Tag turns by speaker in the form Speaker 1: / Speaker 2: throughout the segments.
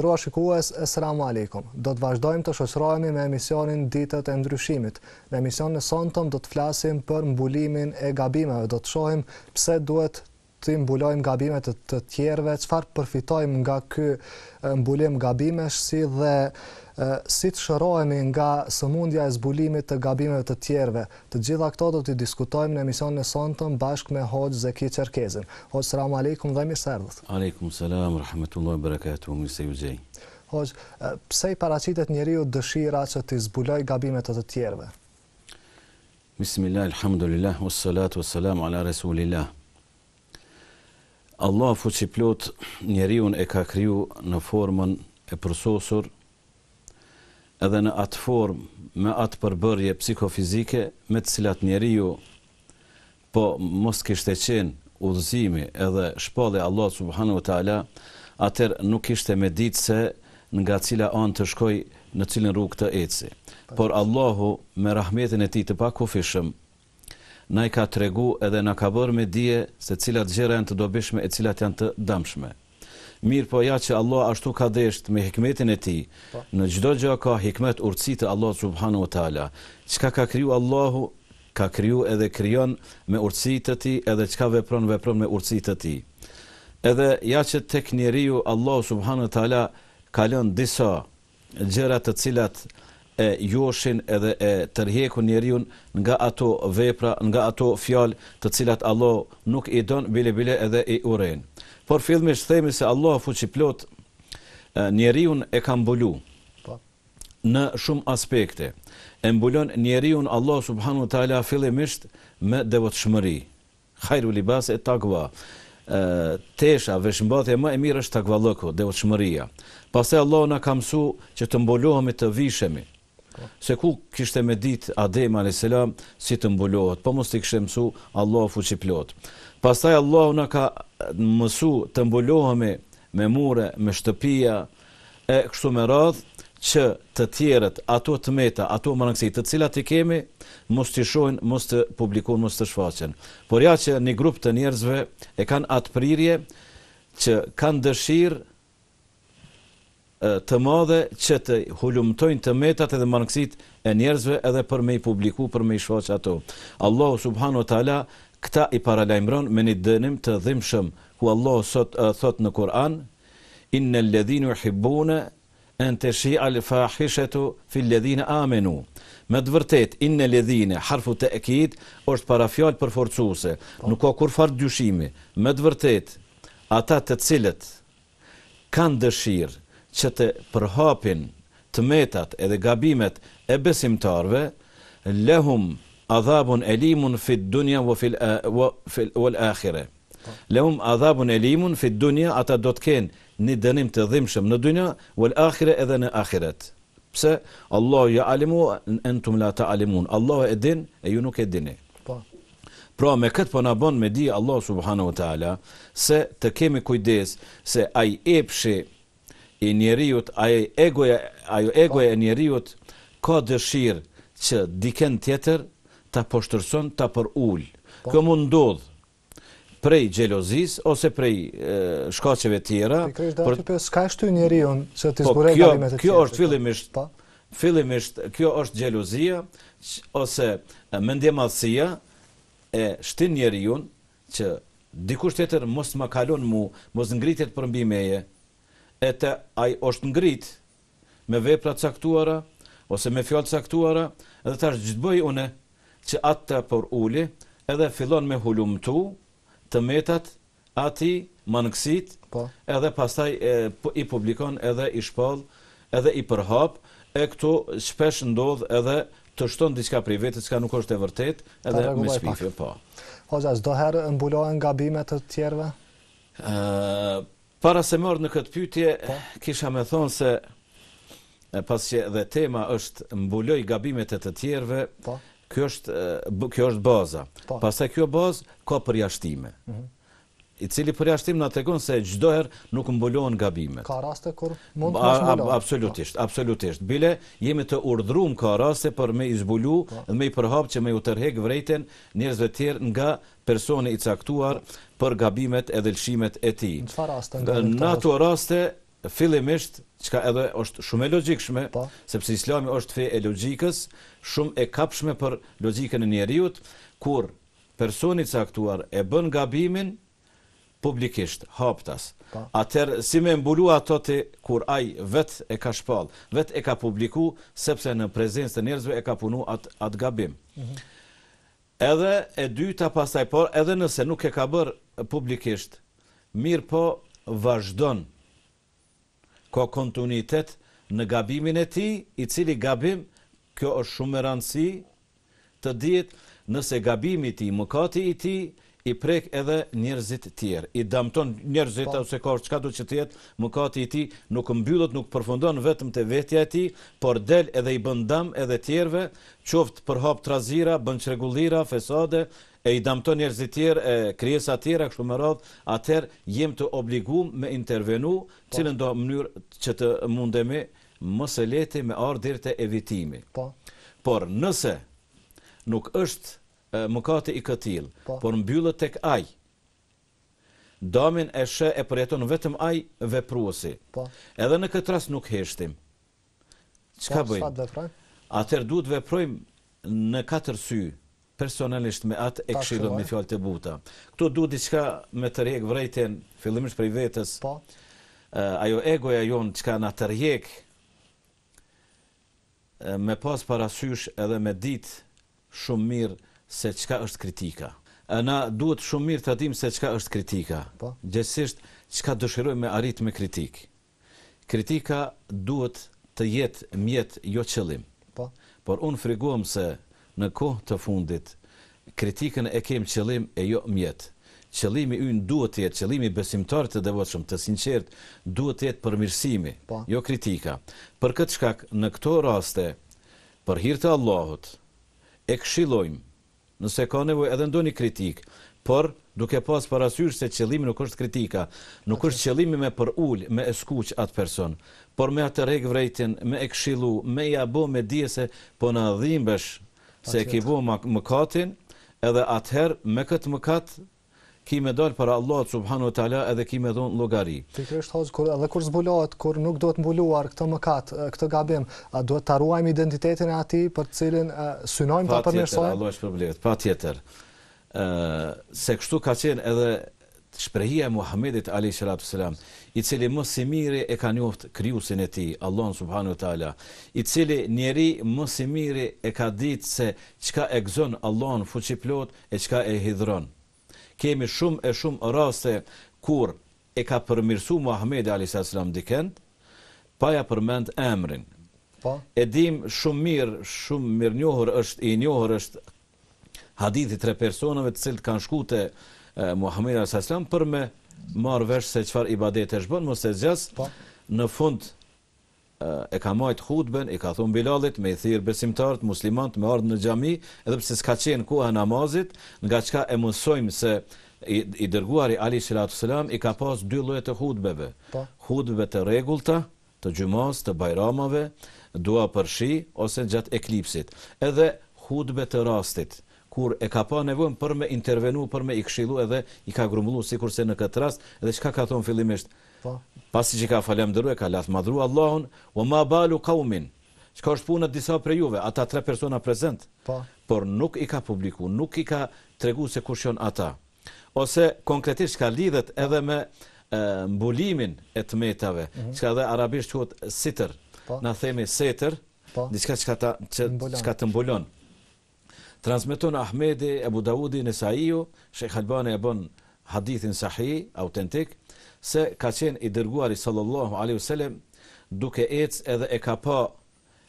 Speaker 1: ndrua shikues, esramu alikum. Do të vazhdojmë të shosrojemi me emisionin ditët e ndryshimit. Në emision në sontëm do të flasim për mbulimin e gabimeve. Do të shohim pse duhet të mbulojmë gabimet të tjerve, qëfar përfitojmë nga kë mbulim gabimesh si dhe si të shërohemi nga sëmundja e zbulimit të gabimeve të tjerve. Të gjitha këto do t'i diskutojmë në emision në sonë bashkë me Hoxh Zeki Qerkezin. Hoxë, sëramu alikum dhe mirë sërdhët. Aleikum, salam, rahmetullahi, berekatuhu, mirë se ju gjej. Hoxë, pse i paracitet njeri u dëshira që t'i zbuloj gabimet të të tjerve?
Speaker 2: Bismillah, alhamdulillah, wa salatu, ala Resulillah. Allah fuqiplot njeri unë e ka kryu në formën e përsosur edhe në atë formë, me atë përbërje psikofizike me të cilat njeriu po mos kishte qenë udhëzimi edhe shpalli Allah subhanahu wa taala, atë nuk kishte me ditë se nga cila anë të shkoj në cilin rrugë të eci. Por Allahu me rahmetin e tij të pakufishëm na i ka tregu edhe na ka bërë me dije se cilat gjëra janë të dobishme e cilat janë të dëmshme. Mirë po ja që Allah ashtu ka desht me hikmetin e ti, pa. Po. në gjdo gjë ka hikmet urci të Allah subhanu wa ta'ala, qka ka kryu Allahu, ka kryu edhe kryon me urci të ti, edhe qka vepron, vepron me urci të ti. Edhe ja që tek njeriu Allah subhanu wa ta'ala kalon disa gjërat të cilat e joshin edhe e tërheku njeriun nga ato vepra, nga ato fjal të cilat Allah nuk i don bile bile edhe i urejnë. Por fillme shë themi se Allah fuqiplot njeriun e ka mbulu pa. Po. në shumë aspekte. E mbulon njeriun Allah subhanu tala fillim ishtë me devot shmëri. libas e takva. E, tesha, veshëmbathje më e mirë është takva lëku, devot shmëria. Pase Allah në ka mësu që të mbulohemi të vishemi. Pa. Po. Se ku kishte me dit Adem a.s. si të mbulohet, po mos të kishte mësu Allah fuqiplot. Pa. Pastaj Allahu na ka mësu të mbulohemi me mure, me shtëpia e kështu me radhë që të tjerët, ato të meta, ato më nëngësi, të cilat i kemi, mos të shojnë, mos të publikun, mos të shfaqen. Por ja që një grup të njerëzve e kanë atë prirje që kanë dëshirë të madhe që të hulumtojnë të metat edhe mangësit e njerëzve edhe për me i publiku, për me i shfaqë ato. Allahu subhanu tala këta i paralajmëron me një dënim të dhimbshëm ku Allah sot uh, thot në Kur'an innal ladhina yuhibbuna an shi al-fahishatu fi alladhina amanu me të vërtet innal ladhina harfu ta'kid është parafjalë përforcuese nuk ka kur farë dyshimi me të vërtet ata të cilët kanë dëshirë që të përhapin të metat edhe gabimet e besimtarve lehum adhabun elimun fi dunya wa fi al akhirah lahum adhabun elimun fi dunya ata do të ken një dënim të dhimbshëm në dynja wal akhirah edhe në ahiret pse allah ya alimu la taalimun allah e din e ju nuk e dini po pra me kët po na bën me di allah subhanahu wa taala se të kemi kujdes se ai epshi i njeriu ai egoja ai egoja e njeriut, ka dëshirë që diken tjetër ta poshtërson ta për ul. Po. Kjo mund ndodh prej xhelozis ose prej shkaceve tjera. Po,
Speaker 1: kjo s'ka shty njeriu se të zgjore kalimet e tij. kjo kjo është
Speaker 2: fillimisht. Po. Fillimisht kjo është xhelozia ose mendje madhësia e shtin njeriu që dikush tjetër mos më kalon mu, mos ngritet për mbi meje. Etë aj është ngrit me vepra caktuara ose me fjalë caktuara dhe tash ç't bëj unë? që atë të por uli, edhe fillon me hulumtu të metat, ati, më po. edhe pastaj e, po, i publikon edhe i shpall edhe i përhap, e këtu shpesh ndodh edhe të shton diska prej vetës, ka nuk është e vërtet, edhe me shpifë, po.
Speaker 1: Hoxas, herë mbulohen nga bimet të tjerve?
Speaker 2: Uh, para se mërë në këtë pytje, po. kisha me thonë se pas që dhe tema është mbuloj gabimet e të tjerve, po kjo është kjo është baza. Po. Pastaj kjo bazë ka përjashtime. Ëh. Mhm. I cili përjashtim na tregon se çdo herë nuk mbulohen gabimet. Ka
Speaker 1: raste kur mund të mos mbulohen. Absolutisht,
Speaker 2: absolutisht. Bile jemi të urdhëruar ka raste për me zbulu po. dhe me përhap që me u tërheq vërejtën njerëzve të tjerë nga personi i caktuar për gabimet e dëlshimet e tij. Në
Speaker 1: çfarë raste? Në ato
Speaker 2: raste fillimisht çka edhe është shumë e logjikshme, po. sepse Islami është fe e logjikës, shumë e kapshme për logjikën e njeriu, kur personi i caktuar e bën gabimin publikisht, haptas. Po. Atëherë si më mbulua ato ti kur ai vet e ka shpall, vet e ka publiku, sepse në prezencë të njerëzve e ka punu atë at gabim. Mm -hmm. Edhe e dyta pastaj por edhe nëse nuk e ka bër publikisht, mirë po vazhdon ka kontinuitet në gabimin e tij, i cili gabim kjo është shumë e rëndësishme të dihet nëse gabimi i tij, mëkati i tij i prek edhe njerëzit e tjerë. I dëmton njerëzit po. ose ka çka do të thotë, mëkati i tij nuk mbyllot, nuk përfundon vetëm te vetja e tij, por del edhe i bën dëm edhe të tjerëve, qoftë për hap trazira, bën çrregullira, fesade, e i dëmton njerëzit e tjerë, e krijesa të tjera kështu më radhë, atëherë jem të obliguar me intervenu, po. cilën do mënyrë që të mundemi mëse leti me ardhirë të evitimi. Po. Por nëse nuk është mëkate i këtil, po. por mbyllët tek ai. damin e shë e përjeton vetëm ai vepruesi. Po. Edhe në këtë rast nuk heshtim. Çka po, bëjmë? Atëherë duhet të veprojmë në katër sy personalisht me atë e këshillën me fjalë të buta. Këtu duhet diçka me të rreg fillimisht për vetes. Po. Ajo egoja jon çka na të rreg me pas parasysh edhe me dit shumë mirë se çka është kritika. Na duhet shumë mirë të dimë se çka është kritika. Po. Gjithsesi çka dëshirojmë me arrit me kritik. Kritika duhet të jetë mjet jo qëllim. Po. Por un friguam se në kohë të fundit kritikën e kem qëllim e jo mjet. Qëllimi ynë duhet të jetë qëllimi besimtar të devotshëm, të sinqert, duhet të jetë përmirësimi, po. jo kritika. Për këtë shkak në këto raste, për hir të Allahut, e këshillojmë nëse ka nevoj edhe ndonjë kritik, por duke pas parasysh se qëllimi nuk është kritika, nuk është qëllimi me për ul, me e skuq atë person, por me atë rreg vretin, me e këshillu, me ja bë me dije se po na dhimbesh se e ke bë mëkatin, edhe atëherë me këtë mëkat ki me dalë për Allah subhanu wa ta'ala edhe ki me dhonë logari.
Speaker 1: Të kërështë hozë, kur, edhe kur zbulohet, kur nuk do të mbuluar këtë mëkat, këtë gabim, a do të taruajmë identitetin e ati për cilin e, synojmë pa të përmërsojmë? Pa tjetër,
Speaker 2: Allah është problemet, pa tjetër. E, se kështu ka qenë edhe shprehia e Muhamedit Ali salatu Selam, i cili më së e ka njoft kryusin e tij Allah Subhanu wa taala i cili njeri më së e ka ditë se çka e gëzon Allahun fuqiplot e çka e hidhron kemi shumë e shumë raste kur e ka përmirësu Muhammed A.S. diken, pa ja përmend emrin. Po. E dim shumë mirë, shumë mirë njohër është, i njohër është hadithi tre personëve të cilët kanë shkute eh, Muhammed A.S. për me marrë vesh se qëfar i badet e shbonë, Po. zjasë në fundë e ka majt hutben, i ka thonë Bilalit me i thirë besimtartë, muslimantë, me ardhë në gjami, edhe pse s'ka qenë kuha namazit, nga qka e mësojmë se i, i dërguari Ali Shilatu Selam i ka pas dy lloje të hutbeve. Po. hutbe të regullta, të gjumaz, të bajramave, dua për shi, ose gjatë eklipsit. Edhe hutbe të rastit, kur e ka pa nevojnë për me intervenu, për me i këshillu edhe i ka grumullu, si kurse në këtë rast, edhe qka ka thon fillimisht, Po. Pasi që ka falem dëru, e ka lath madhru Allahun, o ma balu kaumin, që ka është punët disa prej juve, ata tre persona prezent, Po. por nuk i ka publiku, nuk i ka tregu se kushon ata. Ose konkretisht ka lidhet edhe me e, mbulimin e të metave, mm -hmm. që ka dhe arabisht quhet sitër, pa. Po. na themi setër, në qëka që ka të, që, mbulon. ka të mbulon. Transmeton Ahmedi, Ebu Dawudi, Nesaiu, Albani e bon hadithin sahi, autentik, se ka qenë i dërguari sallallahu alaihi wasallam duke ecë edhe e ka pa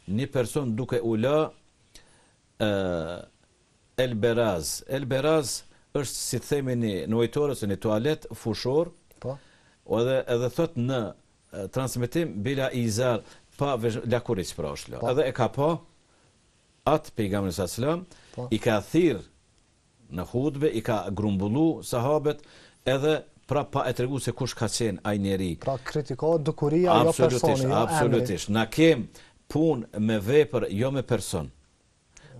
Speaker 2: një person duke u lë Elberaz. Elberaz është si themi në ujtorës në tualet fushor. Po. Edhe edhe thot në transmetim transmitim Bila Izar pa lakuric pra është po. Edhe e ka pa atë pejgamberin sa po. i ka thirr në hutbe i ka grumbullu sahabët edhe pra pa e tregu se kush ka qenë ai njeri. Pra kritikohet
Speaker 1: dukuria jo personi. Absolutisht, absolutisht.
Speaker 2: Na kem pun me vepër jo me person.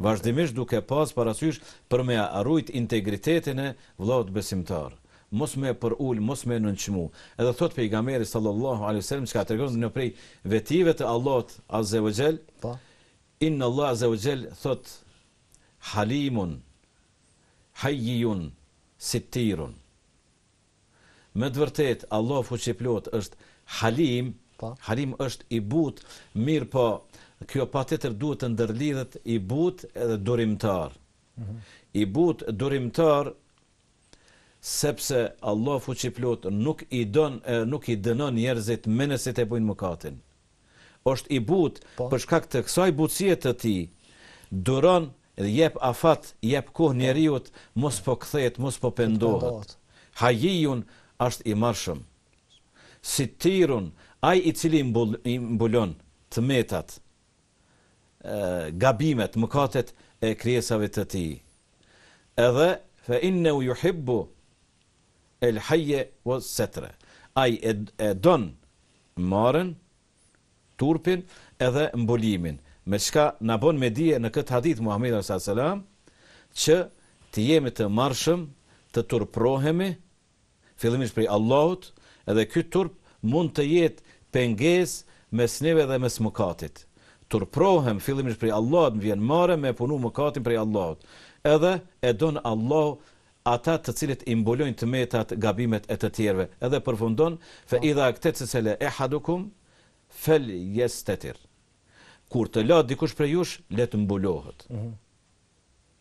Speaker 2: Vazhdimisht duke pas parasysh për me arrujt integritetin e vëllait besimtar. Mos më për ul, mos më nënçmu. Edhe thot pejgamberi sallallahu alaihi wasallam çka tregon në prej vetive të Allahut azza wa jall. Po. Inna Allah thot halimun hayyun sitirun. Me të vërtet, Allah fuqiplot është halim, pa. Po. halim është i but, mirë po, kjo pa të tërë duhet të ndërlidhet i but edhe durimtar. Mm -hmm. I but durimtar, sepse Allah fuqiplot nuk i, don, nuk i dënon njerëzit nësit e bujnë mëkatin. Oshtë i but, pa. Po. përshka këtë kësaj butësie të ti, duron dhe jep afat, jep kohë njeriut, mos po këthet, mos po pendohet. Hajijun, është i mërshëm. Si tirun, aj i cili mbulon të metat, gabimet, mëkatet e kriesave të ti. Edhe, fe inne u ju hibbu el haje o setre. Aj e, e don marën, turpin edhe mbulimin. Me çka na bën me dje në këtë hadith Muhammed A.S. që të jemi të marrshëm, të turprohemi, fillimisht prej Allahut, edhe ky turp mund të jetë pengesë mes neve dhe mes mëkatit. Turprohem fillimisht prej Allahut, më vjen marrë me punu mëkatin prej Allahut. Edhe e don Allah ata të cilët i mbulojnë të metat gabimet e të tjerëve. Edhe përfundon fa idha aktecsele ehadukum fel Kur të la dikush prej jush, le të mbulohet. Mhm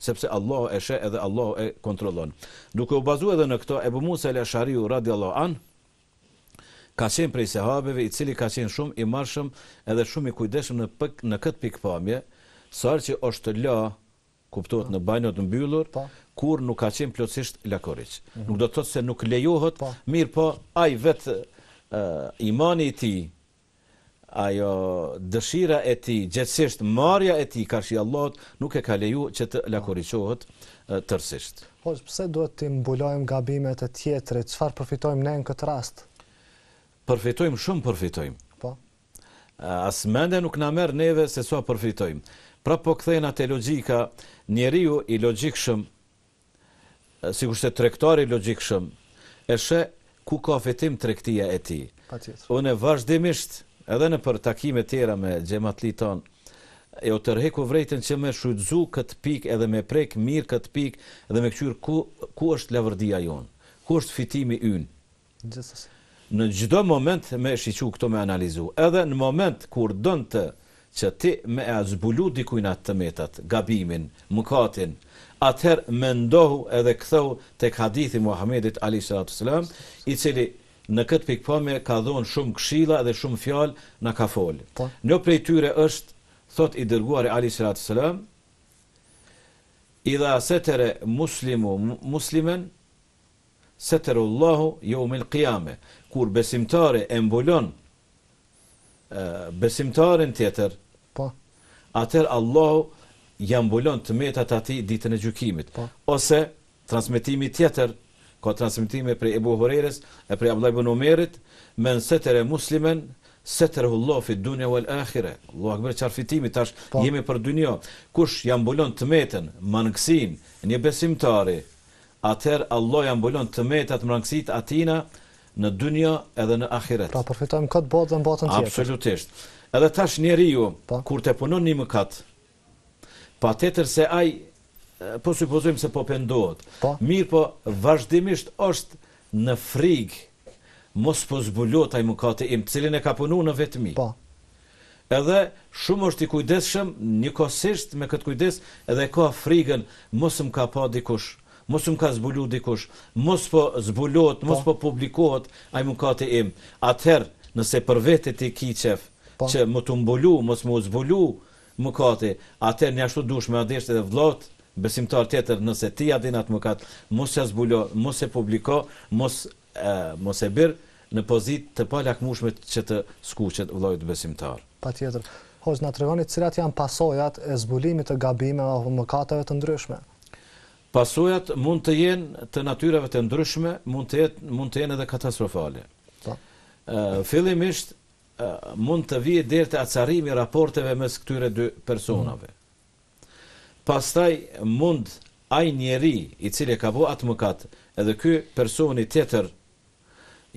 Speaker 2: sepse Allah e sheh edhe Allah e kontrolon. Duke u bazu edhe në këto, Ebu Musa e radi Allah ka qenë prej sahabeve i cili ka qenë shumë i marshëm edhe shumë i kujdeshëm në, pëk, në këtë pikpamje, sërë që është la, kuptohet në banjot në mbyllur, pa. Po. kur nuk ka qenë plotësisht lakoriq. Mhm. Nuk do të thotë se nuk lejohët, po. mirë po, aj vetë imani imani ti, ajo dëshira e ti, gjëtsisht marja e ti, i Allahot, nuk e ka leju që të lakoriqohet tërsisht.
Speaker 1: Po, pëse duhet të imbulojmë gabimet e tjetëri, qëfar përfitojmë ne në këtë rast?
Speaker 2: Përfitojmë, shumë përfitojmë. Po? As mende nuk në merë neve se sua përfitojmë. Pra po këthejnë atë e logika, njeri ju i logikë shumë, si kushtë e trektari logikë shumë, e shë ku ka fitim trektia e ti. Unë e vazhdimisht, edhe në për takime tjera me gjematli ton, e o tërheku vrejten që me shudzu këtë pik edhe me prek mirë këtë pik edhe me këqyrë ku, ku është levërdia jonë, ku është fitimi ynë. Në gjdo moment me shqyqu këto me analizu, edhe në moment kur dënë të që ti me e zbulu dikujnat të metat, gabimin, mëkatin, atëherë me ndohu edhe këthohu të këhadithi Muhammedit a.s. i cili në këtë pikpamje ka dhonë shumë këshilla dhe shumë fjalë në ka fol. Po. Në prej tyre është, thot i dërguar e Ali Sratë Sëlam, i dha setere muslimu muslimen, setere Allahu jo umil kur besimtare e mbulon besimtarin tjetër, pa. Po. atër Allahu jam bulon të metat ati ditën e gjukimit, pa. Po. ose transmitimi tjetër, ka transmitime prej Ebu Horeres e prej Abdullah ibn Omerit, men setere muslimen, setër hullo dunja u el akhire. Allah akber qarë fitimi, tash pa. Po. jemi për dunjo. Kush jam bulon të metën, manëksin, një besimtari, atër Allah jam bulon të metët mangësit atina në dunjo edhe në akhiret.
Speaker 1: Pra, përfitojmë këtë botë dhe në botën tjetër.
Speaker 2: Absolutisht. Edhe tash njeri ju, pa. Po. kur të punon një mëkat, pa tjetër se ajë po supozojmë se po pendohet. Po? Mirë po, vazhdimisht është në frigë mos po zbulot ai mëkati im, cilin e ka punuar në vetmi. Po. Edhe shumë është i kujdesshëm, njëkohësisht me këtë kujdes edhe ka frigën, mos më ka pa dikush, mos më ka zbulu dikush, mos po zbulohet, po. mos po, publikohet ai mëkati im. Atëherë, nëse për vetë ti kichev, po? që më të mbulu, mos më zbulu mëkate, atëherë një ashtu dush me adeshtë edhe vllot, besimtar tjetër nëse ti ja din atë mëkat, mos e zbulo, mos e publiko, mos e, mos e bër në pozitë të palakmueshme që të skuqet vllai të besimtar.
Speaker 1: Patjetër. Hoz na tregoni cilat janë pasojat e zbulimit të gabimeve apo mëkateve të ndryshme.
Speaker 2: Pasojat mund të jenë të natyrave të ndryshme, mund të jetë mund të jenë edhe katastrofale. Po. Ë fillimisht mund të vijë deri te acarrimi raporteve mes këtyre dy personave. Mm pastaj mund ai njeri i cili ka bu atë mëkat, edhe ky personi tjetër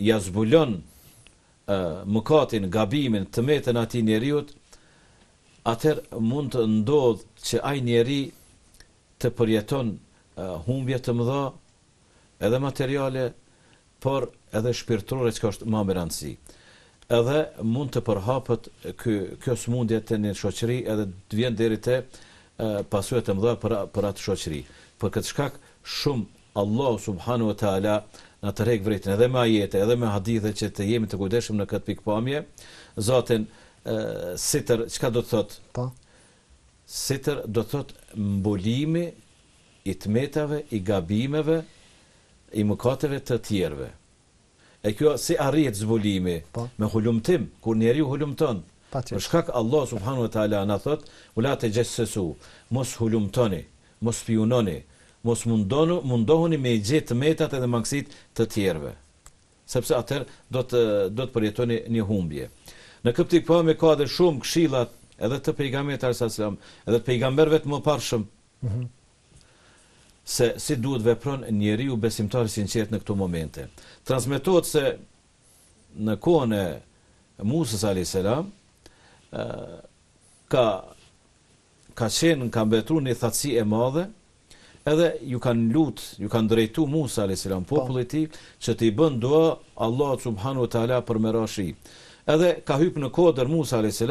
Speaker 2: ia zbulon uh, mëkatin, gabimin, të atij ati njeriut, atër mund të ndodhë që ai njeri të përjeton uh, humbje të mëdha, edhe materiale, por edhe shpirtrore që ka është më mërëndësi. Edhe mund të përhapët kjo smundje të një shoqëri edhe të vjen deri e pasojat të mëdha për për atë shoqëri. Për këtë shkak shumë Allah subhanahu wa taala na tërheq vërtetën edhe me ajete, edhe me hadithe që të jemi të kujdesshëm në këtë pikpamje. Zotin sitër çka do të thot? Po. Sitër do të thot mbulimi i tmetave, i gabimeve, i mëkateve të tjerëve. E kjo si arrihet zbulimi? Po. Me hulumtim, kur njeriu hulumton, Për shkak Allah subhanahu wa taala na thot, ula te jessesu, mos hulumtoni, mos fiunoni, mos mundonu, mundohuni me i gjithë metat edhe mangësit të tjerëve. Sepse atë do të do të përjetoni një humbje. Në këptik po, me ka dhe shumë këshilla edhe të pejgamberit sallallahu alajhi edhe të pejgamberve të mëparshëm. Mhm. Mm se si duhet vepron njeriu besimtar i sinqert në këto momente. Transmetohet se në kohën e Musës alayhis salam, ka ka qenë në kam një thatësi e madhe edhe ju kanë lutë, ju kanë drejtu Musa a.s. Po. popullit ti që ti bënë doa Allah subhanu wa ta'ala për më rashi. Edhe ka hypë në kodër Musa a.s.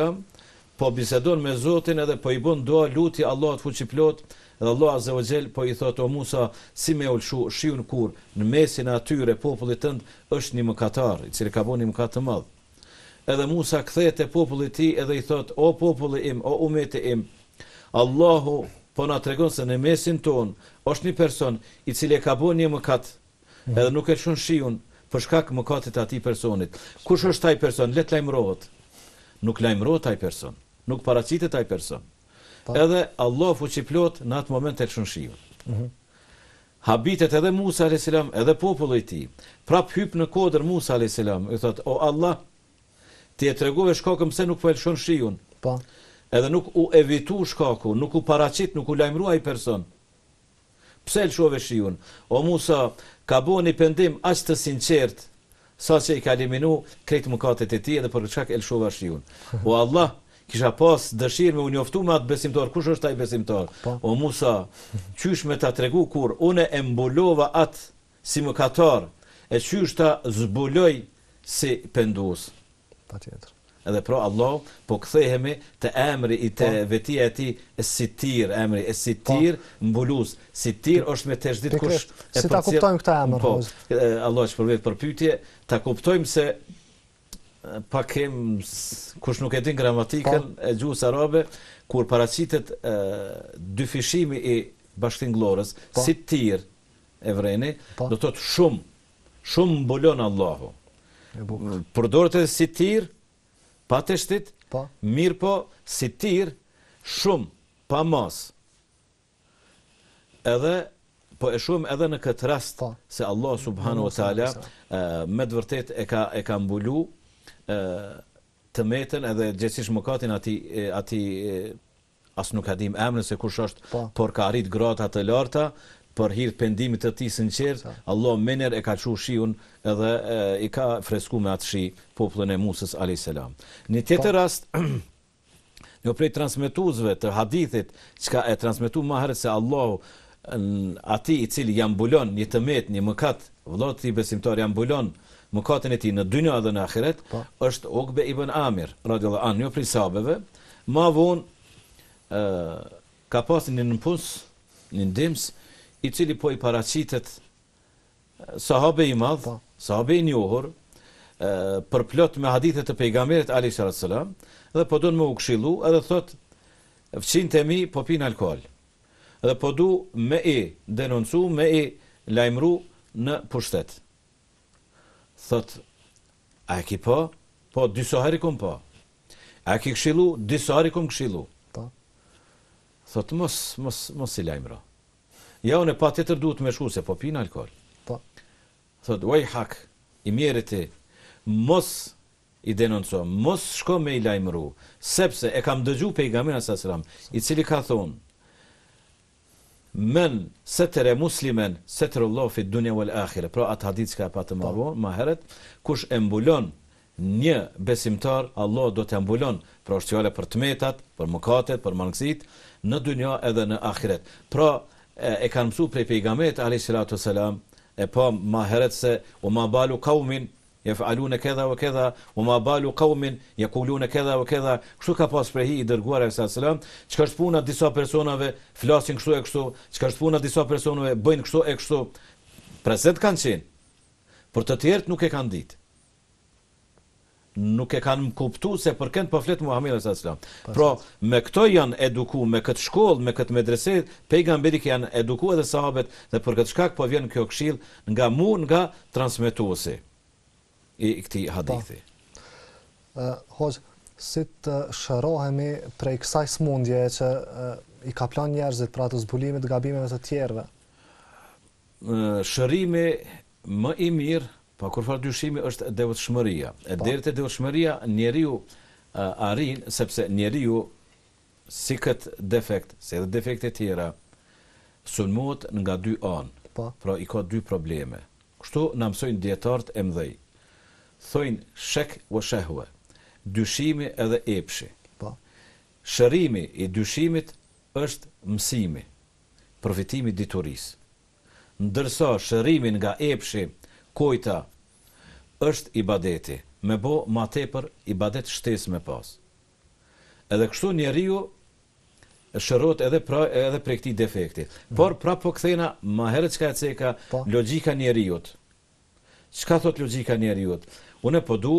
Speaker 2: po bisedon me Zotin edhe po i bënë doa luti Allah të fuqiplot edhe Allah a.s. po i thotë o Musa si me ullëshu shiu në kur në mesin atyre popullit tëndë është një mëkatar, i cilë ka bo një mëkat të madhë edhe Musa kthehet te populli i ti tij edhe i thot o populli im o umeti im Allahu po na tregon se në mesin ton është një person i cili ka bën një mëkat edhe nuk e shon shiun për shkak mëkatit të atij personit kush është ai person let lajmërohet nuk lajmërohet ai person nuk paraqitet ai person edhe Allahu fuçi plot në atë moment e shon shiun mhm. Habitet edhe Musa a.s. edhe populli ti. Prap hyp në kodër Musa a.s. I thot, o Allah, ti e treguve shkakun pse nuk po e lëshon shiun. Po. Edhe nuk u evitu shkaku, nuk u paraqit, nuk u lajmrua i person. Pse e lëshove shiun? O Musa, ka bo një pendim ashtë të sinqert, sa që i ka eliminu krejtë mëkatet e ti edhe për këtë qak e lëshove shiun. O Allah, kisha pas dëshirë me u njoftu me atë besimtar, kush është ai besimtar? Po. O Musa, qysh me ta tregu kur une e mbulova atë si më e qysh ta zbuloj si patjetër. Edhe pra Allah po kthehemi te emri i te po, vetia e tij e sitir, emri e sitir, po. mbulus, sitir është me të çdit kush e pa. Si ta kuptojmë këtë emër? Po, Allah është për vetë për pyetje, ta kuptojmë se pa kem kush nuk e din gramatikën po. e gjuhës arabe kur paraqitet dyfishimi i bashkëngjllorës, po, sitir evreni, po. do të thotë shumë shumë mbulon Allahu përdorët e si tirë, pa të po. mirë po, si tirë, shumë, pa masë. Edhe, po e shumë edhe në këtë rast, po. se Allah subhanu o tala, me dë vërtet e ka mbulu të metën edhe gjësish më katin ati asë nuk adim emrën se kush është, po. por ka arrit grata të larta, për hir të pendimit të tij sinqert, Allah mëner e ka çu shiun edhe e, i ka freskuar me atë shi popullin e Musës alay salam. Në tetë po. rast Në jo prej transmituzve të hadithit që ka e transmitu maherë se Allah ati i cili jam bulon një të metë një mëkat, vëllot të i besimtar jam bulon mëkatin e ti në dynja dhe në akiret, po. është Ogbe i Amir, radi dhe anë një prej sabëve, ma vonë ka pasin një në pusë, një në i cili po i paracitet eh, sahabe i madh, po. sahabe i njohur, eh, për përplot me hadithet të pejgamerit Alisa Rasulam, dhe po dun më u kshilu, edhe thot, fëqin të mi po pinë alkohol, dhe po du me i denoncu, me i lajmru në pushtet. Thot, a ki po? Po, disohari kum po. A ki kshilu, disohari kum kshilu. Thot, mos, mos, mos i lajmru. Ja, jo, unë pa tjetër duhet me shku se po pin alkol. Po. Thot, uaj hak, i mjeri ti, mos i denonco, mos shko me i lajmëru, sepse e kam dëgju pe i gamina sa sëram, i cili ka thonë, men se të re muslimen, se të rëllofi dunja vëllë akhire, pra atë hadit që ka pa të marru, po. ma heret, kush e mbulon një besimtar, Allah do të mbulon, pra është qële për të metat, për mëkatet, për mangësit, në dunja edhe në akhiret. Pra, e, e kanë mësu prej pejgamet, ali sallatu sëlam, e pa po, ma heret se, u ma balu kaumin, jef falu në këdha vë këdha, u ma balu kaumin, jef kulu në këdha vë këdha, kështu ka pas prej i dërguar e sëllatu sëlam, që ka shpuna disa personave, flasin kështu e kështu, që ka shpuna disa personave, bëjnë kështu e kështu, preset kanë qenë, për të tjertë nuk e kanë ditë nuk e kanë kuptu se për këndë për po fletë Muhammed A.S. Pro, me këto janë eduku, me këtë shkollë, me këtë medresetë, pejgamberi kë janë eduku edhe sahabet dhe për këtë shkak për po vjenë kjo këshil nga mu nga transmituosi i këti hadithi.
Speaker 1: Hoqë, si të shërohemi prej kësaj smundje që i ka plan njerëzit pra të zbulimit, gabimeve të tjerve?
Speaker 2: Shërimi më i mirë Po kur fal dyshimi është devotshmëria. E po. deri te devotshmëria njeriu uh, arrin sepse njeriu si kët defekt, se edhe defekte tjera sulmohet nga dy anë. Po. Pra i ka dy probleme. Kështu na mësojnë dietarët e mëdhej. Thoin shek wa shahwa. Dyshimi edhe epshi. Po. Shërimi i dyshimit është mësimi, përfitimi i diturisë. Ndërsa shërimi nga epshi kojta është ibadeti, me bo ma tepër ibadet shtes me pas. Edhe kështu njeriu shërot edhe pra edhe prej këtij defekti. Por pra po kthena më herë çka e ceka po. logjika njeriu. Çka thot logjika njeriu? Unë po du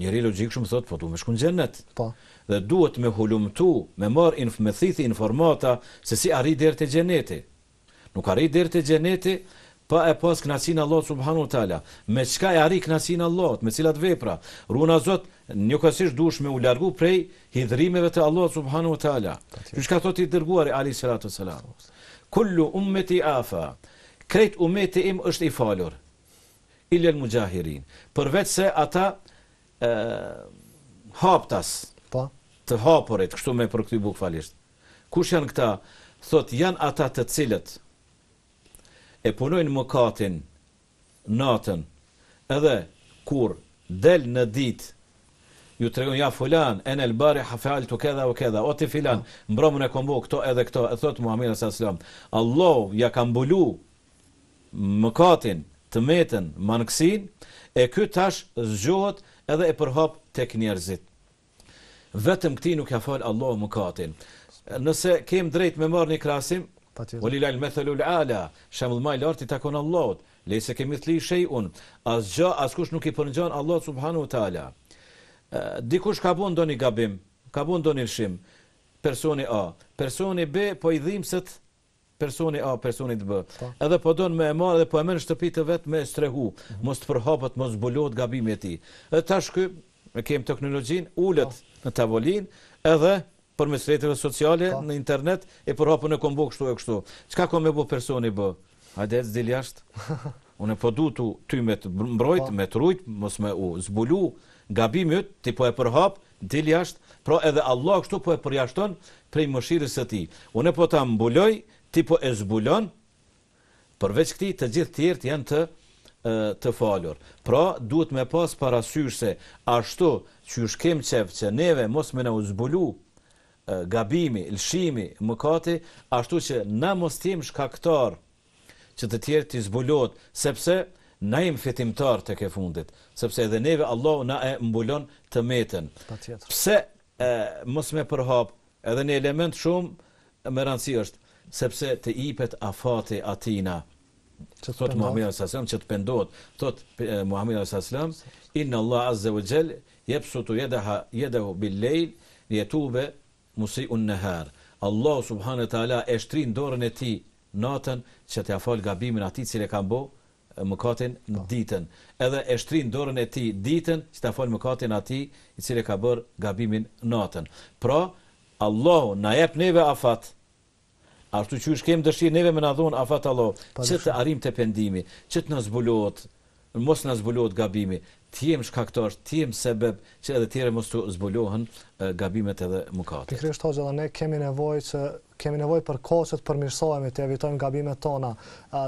Speaker 2: njeri logjik shumë thot po du me shkon xhenet. Po. Dhe duhet me hulumtu, me marr inf me thithi informata se si arrit deri te xheneti. Nuk arrit deri te xheneti, pa e pos knasin Allah subhanu tala, me qka e ari knasin Allah, me cilat vepra, runa zot, një kësish dush me u largu prej hidrimeve të Allah subhanu tala. Që shka thot i dërguar e ali sëratu sëlam. Kullu umet i afa, krejt umet i im është i falur, illen mujahirin, përvec se ata e, haptas, pa? Po. të hapurit, kështu me për këtë i bukë falisht. Kush janë këta? Thot janë ata të cilët, e punojnë mëkatin natën, edhe kur del në ditë, ju të ja fulan, en el bari hafeal të keda o keda, o ti filan, mbromën e kombo, këto edhe këto, e thotë Muhammed e Saslam, Allah ja kam bulu mëkatin, të metën, mangësin, e ky tash zgjohet edhe e përhap tek kënjerëzit. Vetëm këti nuk ja falë Allah mëkatin. Nëse kem drejt me marë një krasim, O li lal mëthëllu l'ala, shemëll ma larti lartë takon Allahot, lej se kemi thli shej unë, as gjë, as kush nuk i përnëgjan Allah subhanu wa ta'ala. Dikush ka do një gabim, ka do një lëshim, personi A, personi B, po i dhimësët, personi A, personi B. Po. Edhe po donë me e marë dhe po e menë shtëpi të vetë me strehu, mm -hmm. mos të përhapët, mos bulot gabim e ti. Po. Edhe tashkë, kemë teknologjin, ullët në tavolin, edhe, për mes rrjeteve sociale, po. në internet e për hapën e kombo kështu e kështu. Çka ka më bë personi bë? Hajde të dil jashtë. Unë po du të ty me të mbrojt, po. me të rujt, mos me u zbulu, gabimit, ti po e përhap, dil jashtë, pra edhe Allah kështu po e përjashton prej mëshirës e ti. Unë po ta mbuloj, ti po e zbulon, përveç këtij, të gjithë tjerë janë të të falur. Pra, duhet me pas parasysh se ashtu që shkem qef që neve mos me në uzbulu gabimi, lëshimi, mëkati, ashtu që na mos tim shkaktor që të tjerë të zbulohet, sepse na im fitimtar të ke fundit, sepse edhe neve Allah na e mbulon të metën. Pse e, mos me përhap, edhe një element shumë më rëndësi është, sepse të ipet afati atina, që
Speaker 1: të thotë Muhammed A.S.
Speaker 2: që të pendohet, thotë Muhammed A.S. Inë Allah Azze u Gjell, jepë sotu jedahu billejl, jetube, musri unë nëherë. Allah subhanët e Allah e shtri në dorën e ti natën që të jafal gabimin ati cilë e kam bo më katin në po. ditën. Edhe e shtri në dorën e ti ditën që të jafal më katin ati i cilë e ka bërë gabimin natën. Pra, Allah në jep neve afat, ashtu që është kemë dëshirë neve me në dhonë afat Allah, po, që të arim të pendimi, që të në zbulot, mos në zbulot gabimi, ti jem shkaktor, ti sebeb që edhe tjerë mos të zbulohen gabimet edhe mëkatet.
Speaker 1: Ti kresht hoxha, ne kemi nevojë se kemi nevojë për kohë që të të evitojmë gabimet tona.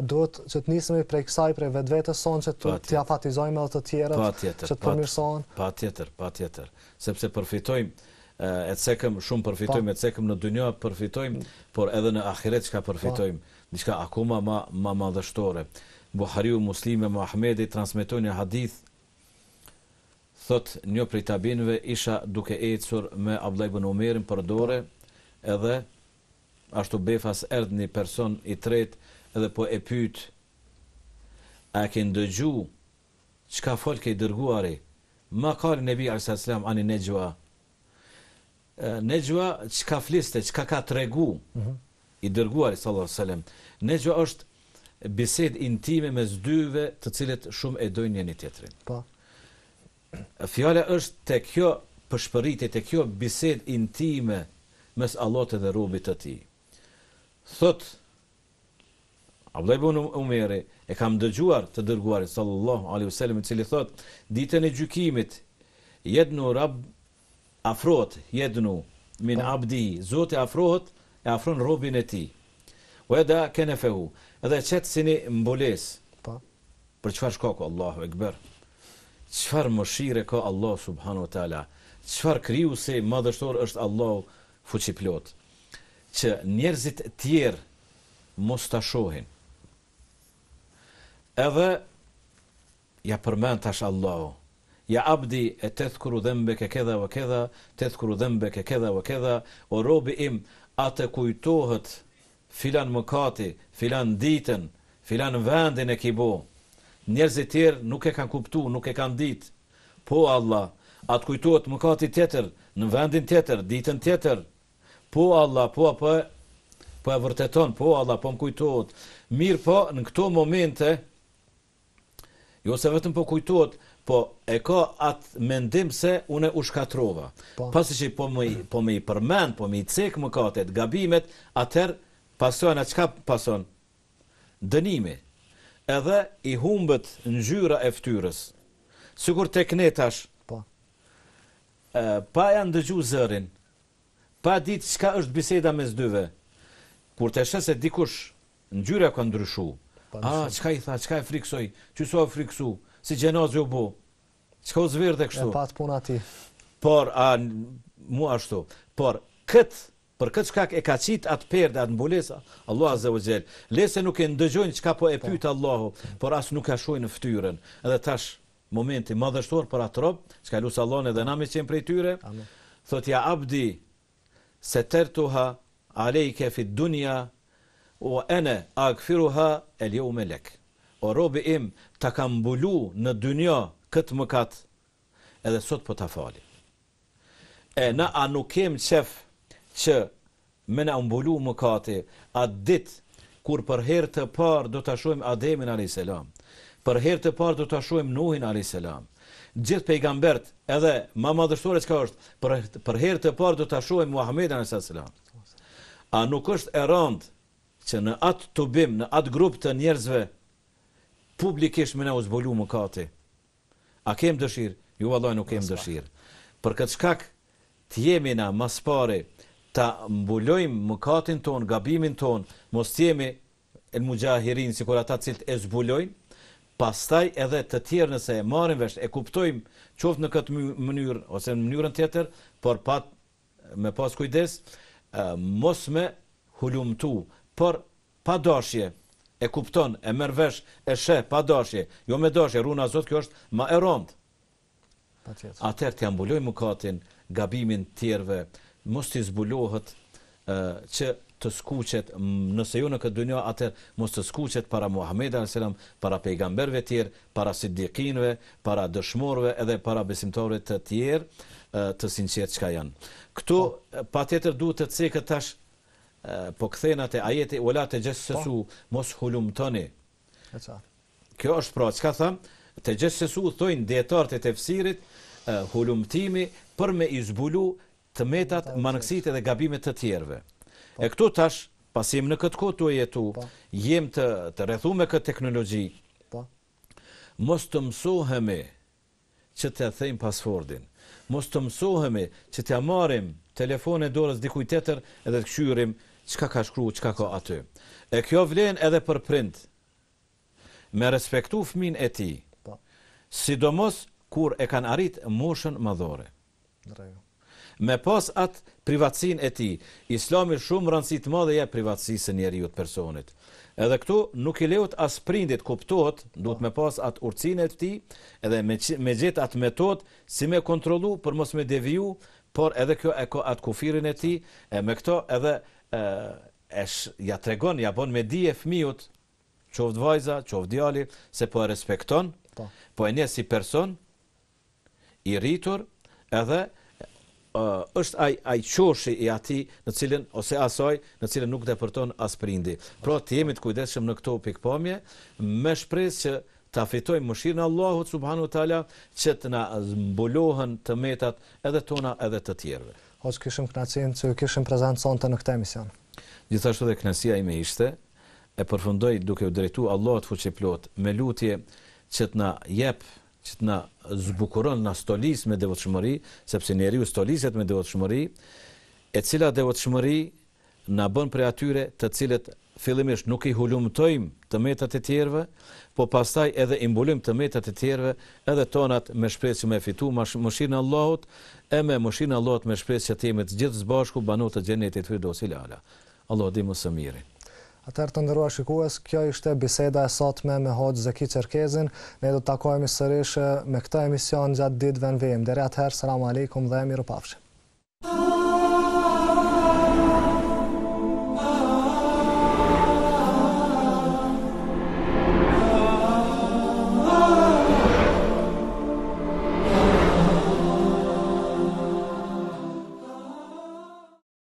Speaker 1: Duhet që të nisemi prej kësaj prej vetvetes son që të ti afatizojmë edhe të tjerët që të tjetër,
Speaker 2: Patjetër, patjetër. Sepse përfitojmë e cekëm shumë përfitojmë e cekëm në dunja përfitojmë, por edhe në ahiret që ka përfitojmë, diçka akoma ma ma madhështore. Buhariu Muslimi Muhamedi transmetoi një hadith thot një prej tabinëve isha duke ecur me Abdullah ibn Umerin për dorë edhe ashtu befas erdhi një person i tretë edhe po e pyet a ke ndëgju çka fol ke dërguari ma kali nebi salam ani nejua nejua çka fliste çka ka tregu mhm. i dërguari sallallahu alaihi wasallam nejua është bisedë intime mes dyve të cilët shumë e dojnë njëri tjetrin po fjala është te kjo përshpëritje të kjo bisedë intime mes Allahut dhe rubit të tij thot Ablebu në umere, e kam dëgjuar të dërguarit, sallallahu alaihu sallam, cili thot, ditën e gjukimit, jednu rab afrot, jednu min abdi, zote afrot, e afron robin e ti. O edhe kenefehu, edhe qëtë si një mbules, po. për qëfar shkako, Allahu e këber, qëfar më shire ka Allah subhanu wa ta'ala, qëfar kriju se madhështor është Allah fuqiplot, që njerëzit tjerë mos të shohin, edhe ja përmend tash Allah, ja abdi e të thkuru dhembe ke keda vë keda, të thkuru dhembe ke keda vë keda, o robi im atë kujtohet filan mëkati, filan ditën, filan vendin e kibohë, Njerëzit tjerë nuk e kanë kuptuar, nuk e kanë ditë. Po Allah, atë kujtohet më tjetër, në vendin tjetër, ditën tjetër. Po Allah, po apo po e vërteton, po Allah, po më kujtohet. Mirë po, në këto momente, jo se vetëm po kujtohet, po e ka atë mendim se une u shkatrova. Po. Pasë që po me i po përmen, po me i cekë më gabimet, atër pason, atë qka pason? Dënimi edhe i humbet në gjyra e ftyrës. Sikur tek ne tash, po. ë pa ja dëgju zërin. Pa ditë çka është biseda mes dyve. Kur të se dikush ngjyra ka ndryshuar. Po, a çka i tha, çka e friksoi? Çu sa e friksu? Si gjenozi u bë? Çka u zvirte kështu? E
Speaker 1: pat puna ti.
Speaker 2: Por a mua ashtu. Por kët për këtë shkak e ka qit atë perde, atë mbulesa, Allah azze u gjelë, lese nuk e ndëgjojnë që ka po e pyta Allahu, por asë nuk e shojnë në ftyren, edhe tash momenti më dështor për atë robë, që ka lusë Allah në dhe nami qenë prej tyre, thotja abdi se tërtuha alejke fit dunja, o ene a këfiruha e me lek. O robi im të kam bulu në dunja këtë mëkat, edhe sot për po ta fali. E na a nuk kem qefë që me na mbulu më kati, atë ditë, kur për herë të parë do të ashojmë Ademin a.s. Për herë të parë do të ashojmë Nuhin a.s. Gjithë pejgambert, edhe ma madhështore që ka është, për herë të parë do të ashojmë Muhammed a.s. A nuk është e randë që në atë të bimë, në atë grupë të njerëzve, publikisht me ne u zbulu më kati. A kemë dëshirë? Ju jo, vallaj nuk kemë dëshirë. Për këtë shkak, të jemi na maspari, ta mbulojm mëkatin ton, gabimin ton, mos jemi el mujahirin si kur ata cilët e zbulojnë, pastaj edhe të tjerë nëse e marrin vesh, e kuptojm qoftë në këtë mënyrë ose në mënyrën tjetër, por pa me pas kujdes, mos me hulumtu, por pa dashje e kupton, e merr vesh, e she, pa dashje, jo me dashje, runa zot kjo është më e rond. Atëherë ti ambuloj mëkatin gabimin tjerve mos të zbulohet që të skuqet nëse jo në këtë dunjo atë mos të skuqet para Muhamedit sallallahu alajhi wasallam, para pejgamberëve të tjerë, para sidiqinëve, para dëshmorëve edhe para besimtarëve të tjerë të sinqertë që janë. Ktu patjetër duhet të cekët tash po kthenat e ajeti wala të jassasu mos hulumtoni. Kjo është pra çka tham, të jassasu thojnë dietarët e tefsirit hulumtimi për me izbulu të metat, manëksit edhe gabimet të tjerve. Po. E këtu tash, pasim në këtë kohë e jetu, po. jem të rrethu me këtë teknologi, po. mos të mësohemi që të thejmë pasfordin, mos të mësohemi që të amarim telefon e dorës dikujteter edhe të këshyrim që ka ka shkru, që ka ka aty. E kjo vlen edhe për print, me respektu fmin e ti, sidomos kur e kanë arrit moshën madhore. Në me pas atë privatsin e ti. Islami shumë rëndësit më dhe je privatsisë njeriut personit. Edhe këtu nuk i leut as prindit kuptohet, duhet me pas atë urcin e ti, edhe me, me gjithë atë metod, si me kontrolu për mos me deviju, por edhe kjo e ko atë kufirin e ti, e me këto edhe e, esh, ja tregon, ja bon me di e fmiut, qovë vajza, qovë djali, se po e respekton, po, po e një si person, i rritur, edhe është ai ai qoshi i atij në cilën ose asaj në cilën nuk depërton as prindi. Pra të jemi të kujdesshëm në këto pikpamje me shpresë që ta fitojmë mëshirën e Allahut subhanahu wa taala që të na mbulohen të metat edhe tona edhe të tjerëve.
Speaker 1: Os kishim kënaqësinë që kishim prezantonte në këtë emision.
Speaker 2: Gjithashtu dhe kënaqësia ime ishte e përfundoi duke u drejtuar Allahut fuqi plot me lutje që të na jep që të na zbukuron na stolis me devotshmëri, sepse njeriu stoliset me devotshmëri, e cila devotshmëri na bën prej atyre të cilët fillimisht nuk i hulumtojmë të metat e tjerëve, po pastaj edhe i mbulojmë të metat e tjerëve, edhe tonat me shpresë me fitu mëshirën e Allahut, e me mëshirën e Allahut me shpresë që të jemi të gjithë së bashku banorët e xhenetit hyrë do silala. di më së miri.
Speaker 1: Atër të ndërrua shikues, kjo ishte biseda e sotme me Hoxh Zeki qërkezin. Ne do të takojmë i sërishë eh, me këta emision gjatë ditëve në vijim. Dere atëherë, salamu aleikum dhe miru